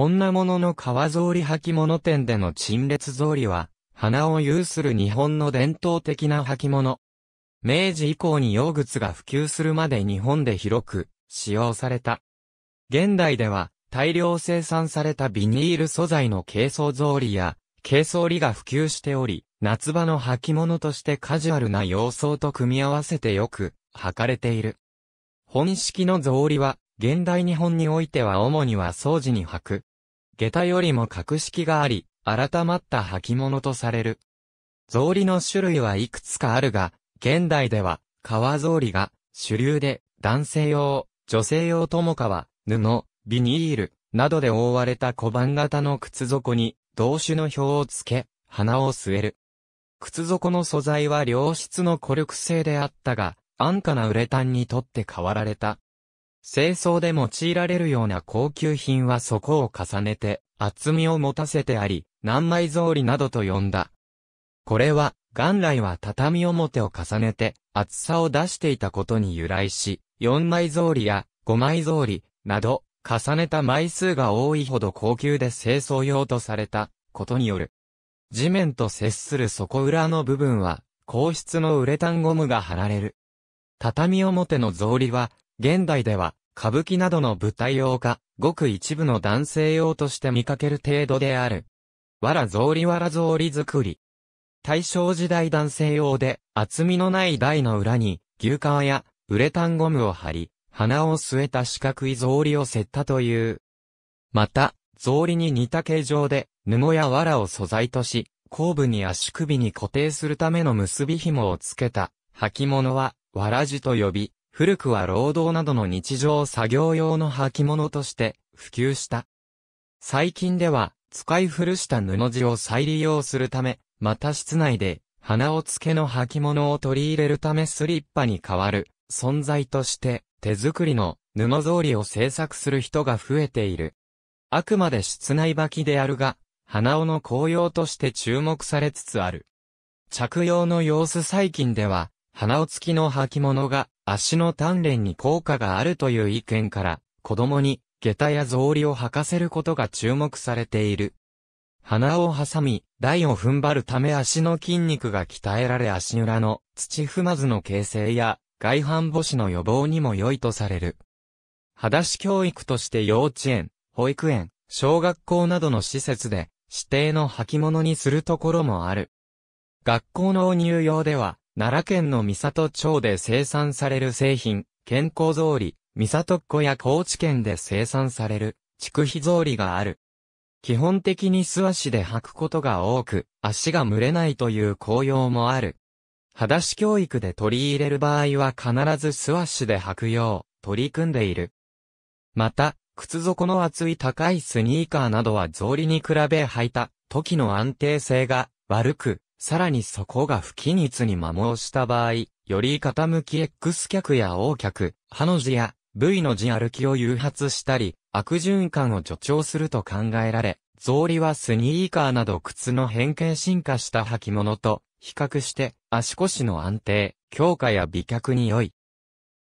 女物の革草履履物店での陳列草履は、花を有する日本の伝統的な履物。明治以降に用靴が普及するまで日本で広く使用された。現代では大量生産されたビニール素材の軽装草履や軽装履が普及しており、夏場の履物としてカジュアルな様相と組み合わせてよく履かれている。本式の草履は現代日本においては主には掃除に履く。下駄よりも格式があり、改まった履物とされる。草履の種類はいくつかあるが、現代では、革草履が主流で、男性用、女性用ともかは、布、ビニール、などで覆われた小判型の靴底に、同種の表をつけ、花を据える。靴底の素材は良質の古力製であったが、安価なウレタンにとって変わられた。清掃で用いられるような高級品は底を重ねて、厚みを持たせてあり、何枚草履などと呼んだ。これは、元来は畳表を重ねて、厚さを出していたことに由来し、4枚草履や5枚草履など、重ねた枚数が多いほど高級で清掃用とされたことによる。地面と接する底裏の部分は、硬質のウレタンゴムが貼られる。畳表の草履は、現代では、歌舞伎などの舞台用か、ごく一部の男性用として見かける程度である。わら草履わら草履作り。大正時代男性用で、厚みのない台の裏に、牛革や、ウレタンゴムを貼り、鼻を据えた四角い草履を設ったという。また、草履に似た形状で、布や藁を素材とし、後部に足首に固定するための結び紐をつけた、履物は、藁地と呼び、古くは労働などの日常作業用の履物として普及した。最近では使い古した布地を再利用するため、また室内で鼻を付けの履物を取り入れるためスリッパに変わる存在として手作りの布草履を製作する人が増えている。あくまで室内履きであるが、花尾の紅葉として注目されつつある。着用の様子最近では、花尾付きの履物が足の鍛錬に効果があるという意見から、子供に、下駄や草履を履かせることが注目されている。鼻を挟み、台を踏ん張るため足の筋肉が鍛えられ足裏の土踏まずの形成や外反母趾の予防にも良いとされる。裸足教育として幼稚園、保育園、小学校などの施設で指定の履物にするところもある。学校の入用では奈良県の三郷町で生産される製品、健康草履、三郷っ子や高知県で生産される、畜皮草履がある。基本的に素足で履くことが多く、足が蒸れないという効用もある。裸足教育で取り入れる場合は必ず素足で履くよう取り組んでいる。また、靴底の厚い高いスニーカーなどは草履に比べ履いた時の安定性が悪く、さらにそこが不均一に摩耗した場合、より傾き X 脚や O 脚、ハの字や V の字歩きを誘発したり、悪循環を助長すると考えられ、草履はスニーカーなど靴の変形進化した履物と比較して足腰の安定、強化や美脚に良い。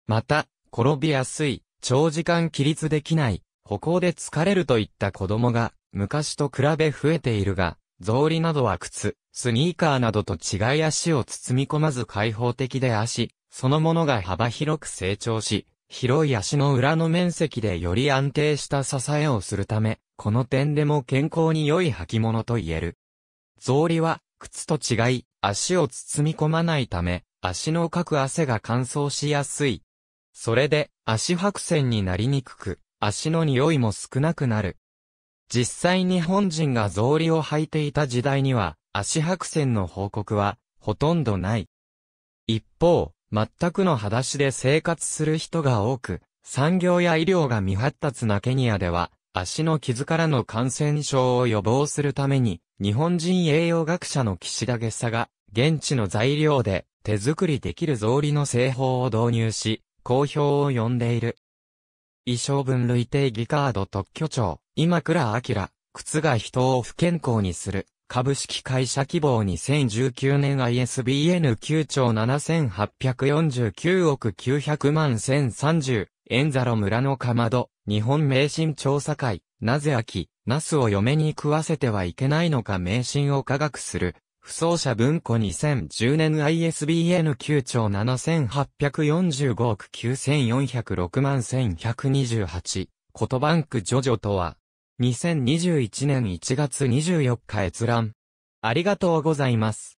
また、転びやすい、長時間起立できない、歩行で疲れるといった子供が昔と比べ増えているが、草履などは靴、スニーカーなどと違い足を包み込まず開放的で足、そのものが幅広く成長し、広い足の裏の面積でより安定した支えをするため、この点でも健康に良い履物と言える。草履は、靴と違い、足を包み込まないため、足のかく汗が乾燥しやすい。それで、足白線になりにくく、足の匂いも少なくなる。実際日本人が草履を履いていた時代には、足白線の報告は、ほとんどない。一方、全くの裸足で生活する人が多く、産業や医療が未発達なケニアでは、足の傷からの感染症を予防するために、日本人栄養学者の岸田下佐が、現地の材料で手作りできる草履の製法を導入し、好評を呼んでいる。衣装分類定義カード特許庁、今倉明、靴が人を不健康にする。株式会社希望2019年 ISBN 9兆7849億900万1030、エンザロ村のかまど、日本迷信調査会、なぜ秋、ナスを嫁に食わせてはいけないのか迷信を科学する、不走者文庫2010年 ISBN 9兆7845億9406万1128。ことバンクジョジョとは、2021年1月24日閲覧。ありがとうございます。